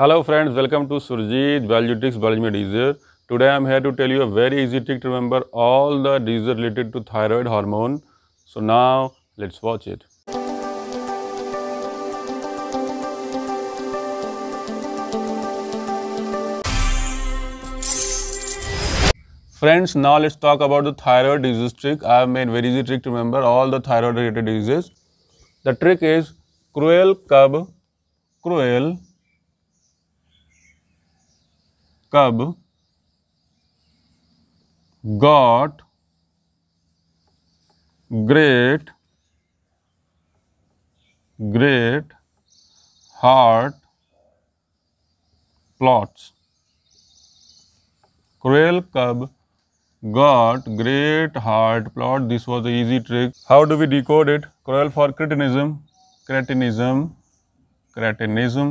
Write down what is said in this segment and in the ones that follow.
Hello friends, welcome to Surjit Valuetrix Biology Deezer. Today I am here to tell you a very easy trick to remember all the diseases related to thyroid hormone. So now let's watch it. Friends, now let's talk about the thyroid disease trick. I have made very easy trick to remember all the thyroid related diseases. The trick is cruel cub, cruel cub got great great heart plots Cruel cub got great heart plot. This was an easy trick. How do we decode it? Cruel for cretinism, cretinism, cretinism.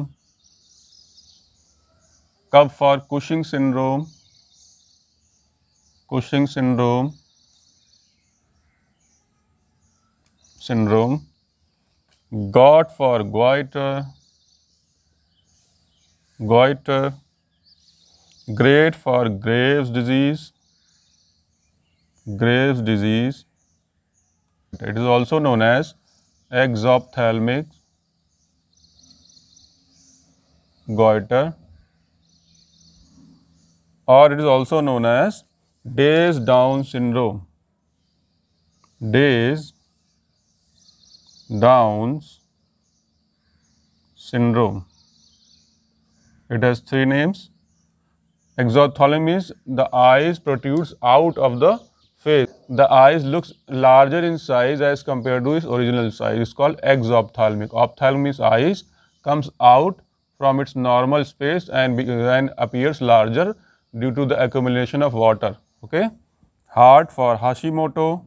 Cup for Cushing syndrome, Cushing syndrome, syndrome. Got for goiter, goiter. Great for Graves disease, Graves disease. It is also known as exophthalmic goiter or it is also known as Days Down syndrome. Days Downs syndrome. It has three names. Exophthalmos, the eyes protrudes out of the face. The eyes looks larger in size as compared to its original size. It is called exophthalmic. Ophthalmos eyes comes out from its normal space and, and appears larger due to the accumulation of water. Okay. Heart for Hashimoto,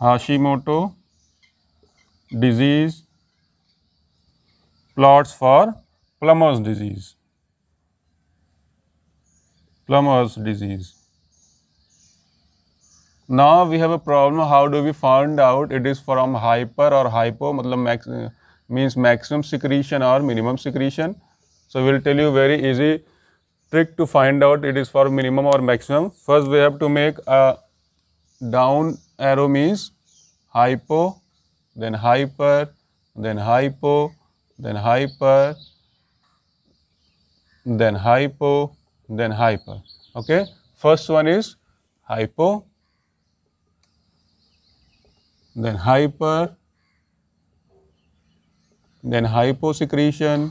Hashimoto disease, plots for Plummer's disease, Plummer's disease. Now we have a problem. How do we find out it is from hyper or hypo? Matlab max, means maximum secretion or minimum secretion. So we'll tell you very easy trick to find out it is for minimum or maximum. First we have to make a down arrow means hypo, then hyper, then hypo, then hyper, then hypo, then hyper. Okay. First one is hypo, then hyper, then hyposecretion,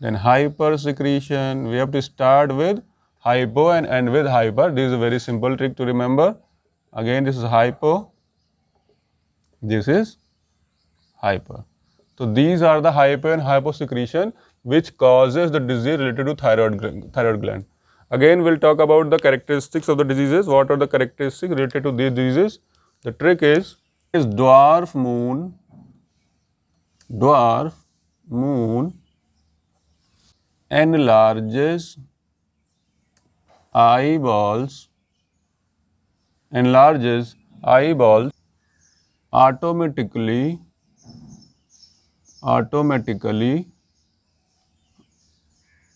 then hypersecretion, we have to start with hypo and end with hyper. This is a very simple trick to remember. Again, this is hypo, this is hyper. So, these are the hypo and hypersecretion, which causes the disease related to thyroid, thyroid gland. Again, we will talk about the characteristics of the diseases. What are the characteristics related to these diseases? The trick is, is dwarf moon, dwarf moon enlarges eyeballs enlarges eyeballs automatically automatically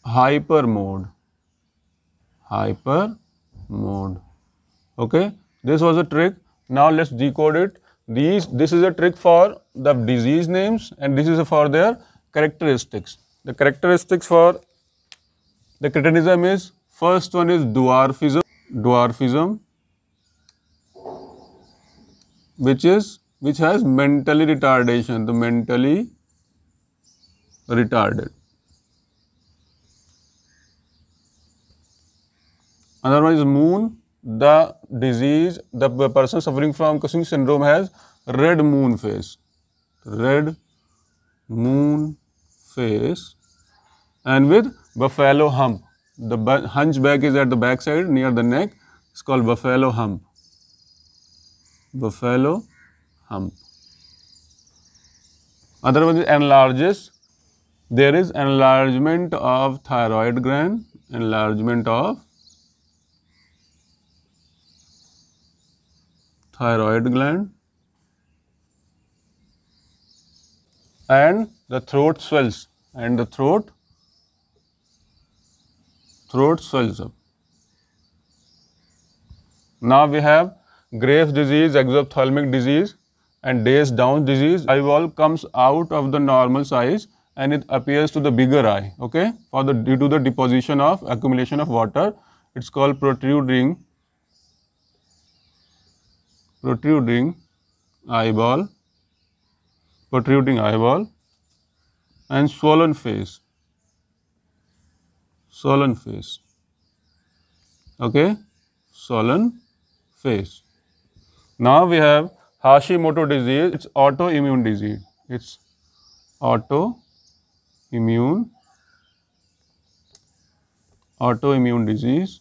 hyper mode hyper mode okay this was a trick now let's decode it these this is a trick for the disease names and this is for their characteristics the characteristics for the cretinism is first one is dwarfism, dwarfism which is which has mentally retardation, the mentally retarded. Another one is moon, the disease, the person suffering from Cushing syndrome has red moon face, red moon face and with buffalo hump. The hunchback is at the back side near the neck. It's called buffalo hump. Buffalo hump. other one is enlarges. There is enlargement of thyroid gland, enlargement of thyroid gland and the throat swells and the throat throat swells up. Now we have Graves disease, exophthalmic disease and Days Down disease. Eyeball comes out of the normal size and it appears to the bigger eye, okay, for the due to the deposition of accumulation of water. It's called protruding protruding eyeball protruding eyeball and swollen face, swollen face, okay, swollen face. Now we have Hashimoto disease, it's autoimmune disease, it's autoimmune, autoimmune disease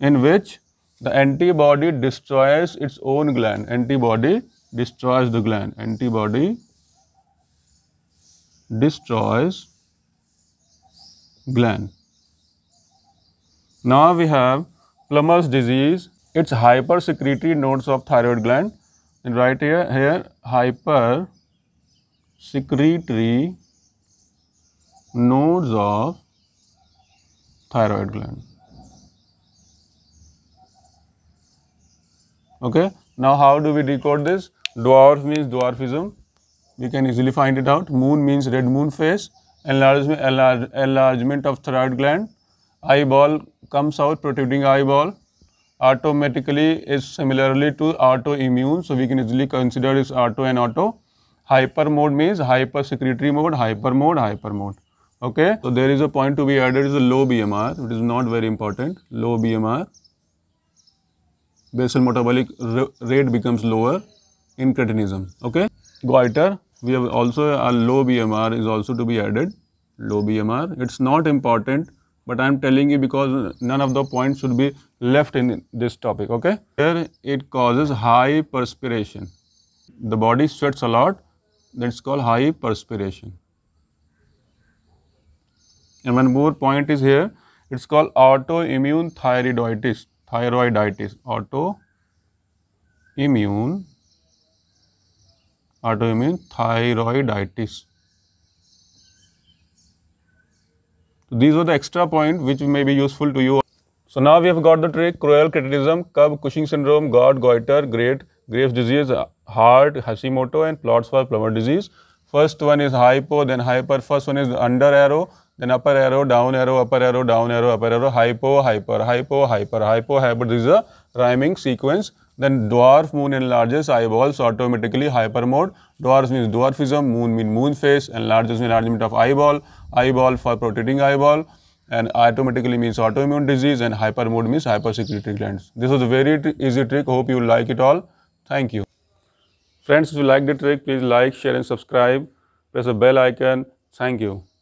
in which the antibody destroys its own gland, antibody destroys the gland. Antibody destroys gland. Now we have Plummer's disease, its hypersecretory nodes of thyroid gland and right here, here hypersecretory nodes of thyroid gland. Okay. Now, how do we decode this? Dwarf means dwarfism. We can easily find it out. Moon means red moon phase. Enlargement, enlargement of thyroid gland. Eyeball comes out, protruding eyeball. Automatically is similarly to autoimmune. So, we can easily consider is auto and auto. Hyper mode means hyper secretory mode, hyper mode, hyper mode. Okay. So, there is a point to be added is a low BMR. It is not very important. Low BMR. Basal metabolic rate becomes lower in cretinism. Okay. Goiter, we have also a low BMR is also to be added, low BMR. It's not important, but I am telling you because none of the points should be left in this topic. Okay. Here it causes high perspiration. The body sweats a lot. That's called high perspiration. And one more point is here. It's called autoimmune thyroiditis. Thyroiditis. Autoimmune autoimmune thyroiditis these are the extra point which may be useful to you so now we have got the trick cruel cretinism cub Cushing syndrome got goitre great Graves disease heart Hashimoto and plots for Plummer disease first one is hypo then hyper first one is under arrow then upper arrow down arrow upper arrow down arrow upper arrow hypo hyper hypo hyper hypo hyper this is a rhyming sequence Then dwarf moon enlarges eyeballs automatically hypermode. Dwarf means dwarfism, moon means moon face, enlarges means enlargement of eyeball, eyeball for protruding eyeball and automatically means autoimmune disease and hypermode means hypersecretory glands. This was a very easy trick. Hope you like it all. Thank you. Friends, if you like the trick, please like, share and subscribe. Press the bell icon. Thank you.